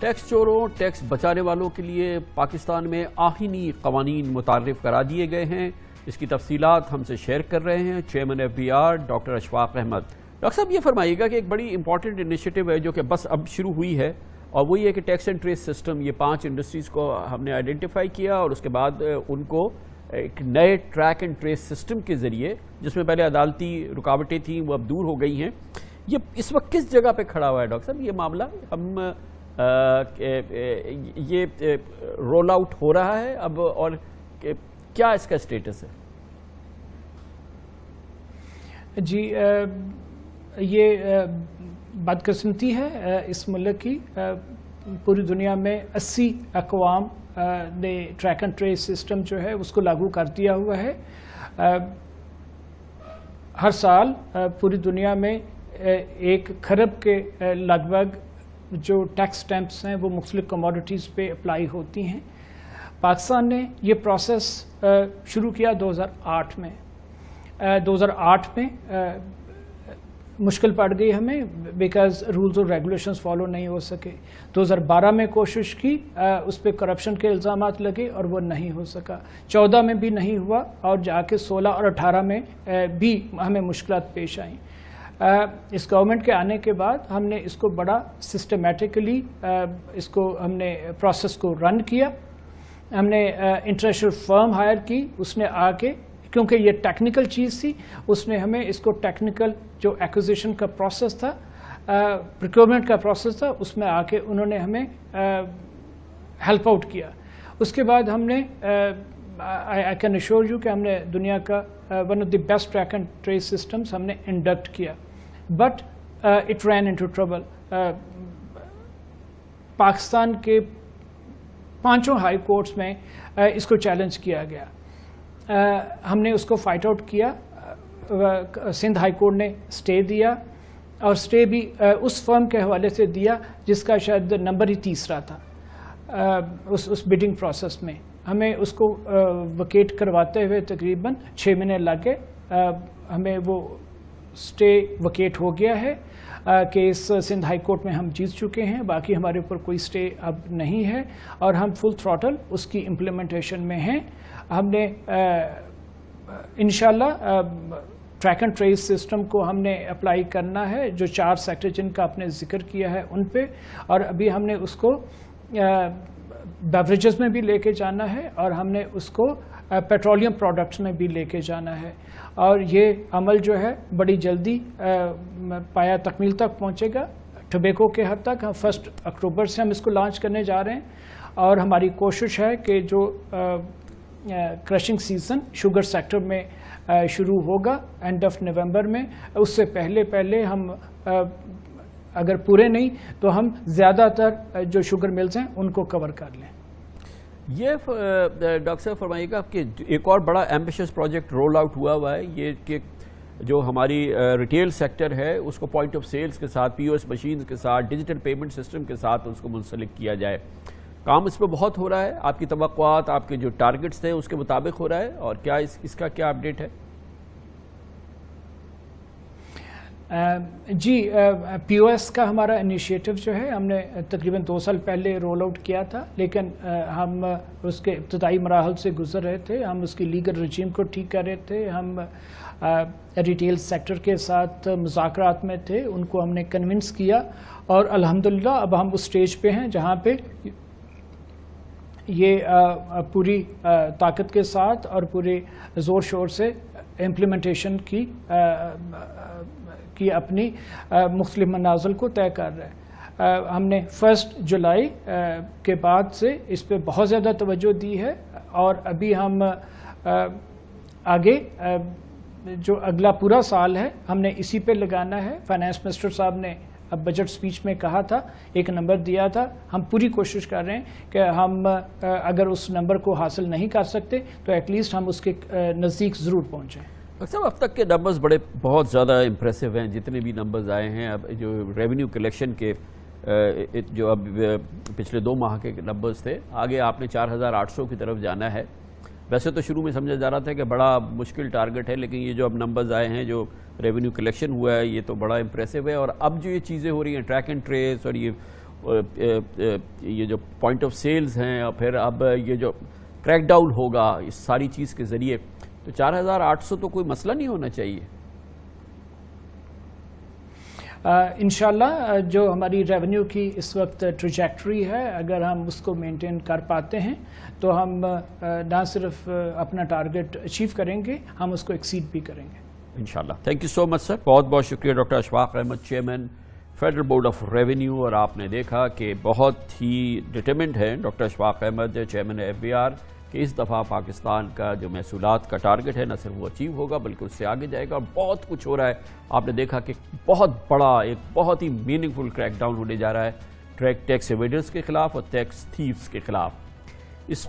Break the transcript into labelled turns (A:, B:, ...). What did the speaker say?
A: tax चोरों tax बचाने वालों के लिए पाकिस्तान में आहिनी कवानीन मुतारफ़ करा दिए गए हैं इसकी तफसीत हमसे शेयर कर रहे हैं chairman F B R doctor Ashfaq Ahmed doctor साहब ये फरमाइएगा कि एक बड़ी इंपॉर्टेंट इनिशिएटिव है जो कि बस अब शुरू हुई है और वही है कि टैक्स एंड ट्रेस सिस्टम ये पांच इंडस्ट्रीज़ को हमने आइडेंटिफाई किया और उसके बाद उनको एक नए ट्रैक एंड ट्रेस सिस्टम के ज़रिए जिसमें पहले अदालती रुकावटें थीं वो अब दूर हो गई हैं ये इस वक्त किस जगह पे खड़ा हुआ है डॉक्टर साहब ये मामला हम ये रोल आउट हो रहा है अब और
B: क्या इसका स्टेटस है जी ये बदकस्मती है इस मुल्क की पूरी दुनिया में अस्सी अकवाम ने ट्रैक एंड ट्रेस सिस्टम जो है उसको लागू कर दिया हुआ है हर साल पूरी दुनिया में एक खरब के लगभग जो टैक्स स्टैम्प्स हैं वो मुख्तलिफ कमोडिटीज़ पे अप्लाई होती हैं पाकिस्तान ने ये प्रोसेस शुरू किया 2008 में 2008 में मुश्किल पड़ गई हमें बिकॉज रूल्स और रेगुलेशंस फॉलो नहीं हो सके 2012 में कोशिश की उस पर करप्शन के इल्ज़ाम लगे और वो नहीं हो सका 14 में भी नहीं हुआ और जाके 16 और 18 में भी हमें मुश्किल पेश आईं इस गवर्नमेंट के आने के बाद हमने इसको बड़ा सिस्टमेटिकली इसको हमने प्रोसेस को रन किया हमने इंटरनेशनल फर्म हायर की उसने आके क्योंकि ये टेक्निकल चीज़ थी उसने हमें इसको टेक्निकल जो एक्विजिशन का प्रोसेस था प्रिक्योरमेंट का प्रोसेस था उसमें आके उन्होंने हमें हेल्प आउट किया उसके बाद हमने आई कैन अश्योर यू कि हमने दुनिया का one of the best track and trace systems हमने इंडक्ट किया but it ran to trouble Pakistan के पाँचों हाई कोर्ट्स में uh, इसको चैलेंज किया गया uh, हमने उसको फाइट आउट किया सिंध हाई कोर्ट ने स्टे दिया और स्टे भी uh, उस फर्म के हवाले से दिया जिसका शायद नंबर ही तीसरा था uh, उस उस बिडिंग प्रोसेस में हमें उसको वकेट uh, करवाते हुए तकरीबन छः महीने लगे हमें वो स्टे वकेट हो गया है केस सिंध हाई कोर्ट में हम जीत चुके हैं बाकी हमारे ऊपर कोई स्टे अब नहीं है और हम फुल थ्रॉटल उसकी इम्प्लीमेंटेशन में हैं हमने इन ट्रैक एंड ट्रेस सिस्टम को हमने अप्लाई करना है जो चार सेक्टर जिनका आपने जिक्र किया है उन पे और अभी हमने उसको बेवरेजेस में भी लेके जाना है और हमने उसको पेट्रोलियम प्रोडक्ट्स में भी लेके जाना है और ये अमल जो है बड़ी जल्दी पाया तकमील तक पहुँचेगा टबेको के हद तक हम फर्स्ट अक्टूबर से हम इसको लॉन्च करने जा रहे हैं और हमारी कोशिश है कि जो क्रशिंग सीज़न शुगर सेक्टर में शुरू होगा एंड ऑफ नवंबर में उससे पहले पहले हम अगर पूरे नहीं तो हम ज़्यादातर जो शुगर मिल्स हैं उनको कवर कर लें
A: ये डॉक्टर साहब फरमाइएगा कि एक और बड़ा एम्बिशियस प्रोजेक्ट रोल आउट हुआ हुआ है ये कि जो हमारी रिटेल सेक्टर है उसको पॉइंट ऑफ सेल्स के साथ पी ओ एस मशीन के साथ डिजिटल पेमेंट सिस्टम के साथ उसको मुंसलिक किया जाए काम इस पर बहुत हो रहा है आपकी तो आपके जो टारगेट्स थे उसके
B: मुताबिक हो रहा है और क्या इस, इसका क्या अपडेट है जी पीओएस का हमारा इनिशिएटिव जो है हमने तकरीबन दो साल पहले रोल आउट किया था लेकिन हम उसके इब्तदाई मराहल से गुजर रहे थे हम उसकी लीगल रजीम को ठीक कर रहे थे हम रिटेल सेक्टर के साथ मुजाकरात में थे उनको हमने कन्विंस किया और अल्हम्दुलिल्लाह अब हम उस स्टेज पे हैं जहाँ पे ये पूरी ताकत के साथ और पूरे ज़ोर शोर से इम्प्लीमेंटेशन की की अपनी मुख्तलिफ मनाजल को तय कर रहे हैं हमने फर्स्ट जुलाई के बाद से इस पर बहुत ज़्यादा तवज्जो दी है और अभी हम आगे जो अगला पूरा साल है हमने इसी पे लगाना है फाइनेंस मिनिस्टर साहब ने अब बजट स्पीच में कहा था एक नंबर दिया था हम पूरी कोशिश कर रहे हैं कि हम अगर उस नंबर को हासिल नहीं कर सकते तो एटलीस्ट हम उसके नज़दीक ज़रूर पहुँचें
A: साहब अच्छा, अब तक के नंबर्स बड़े बहुत ज़्यादा इम्प्रेसिव हैं जितने भी नंबर्स आए हैं अब जो रेवेन्यू कलेक्शन के जो अब पिछले दो माह के नंबर्स थे आगे आपने 4,800 की तरफ जाना है वैसे तो शुरू में समझा जा रहा था कि बड़ा मुश्किल टारगेट है लेकिन ये जो अब नंबर्स आए हैं जो रेवेन्यू कलेक्शन हुआ है ये तो बड़ा इम्प्रेसिव है और अब जो ये चीज़ें हो रही हैं ट्रैक एंड ट्रेस और ये ये जो पॉइंट ऑफ सेल्स हैं और फिर अब ये जो क्रैकडाउन होगा इस सारी चीज़ के ज़रिए तो 4,800 तो कोई मसला नहीं होना चाहिए
B: इनशाला जो हमारी रेवेन्यू की इस वक्त ट्रिजेक्ट्री है अगर हम उसको मेंटेन कर पाते हैं तो हम ना सिर्फ अपना टारगेट अचीव करेंगे हम उसको एक्सीड भी करेंगे
A: इनशाला thank you so much sir बहुत बहुत शुक्रिया doctor Ashfaq Ahmed chairman Federal Board of Revenue और आपने देखा कि बहुत ही डिटर्मेंट हैं doctor Ashfaq Ahmed chairman F B R कि इस दफ़ा पाकिस्तान का जो महसूलत का टारगेट है न सिर्फ वो अचीव होगा बल्कि उससे आगे जाएगा और बहुत कुछ हो रहा है आपने देखा कि बहुत बड़ा एक बहुत ही मीनिंगफुल क्रैकडाउन होने जा रहा है ट्रैक टैक्स एवेडर्स के खिलाफ और टैक्स थीव्स के खिलाफ इस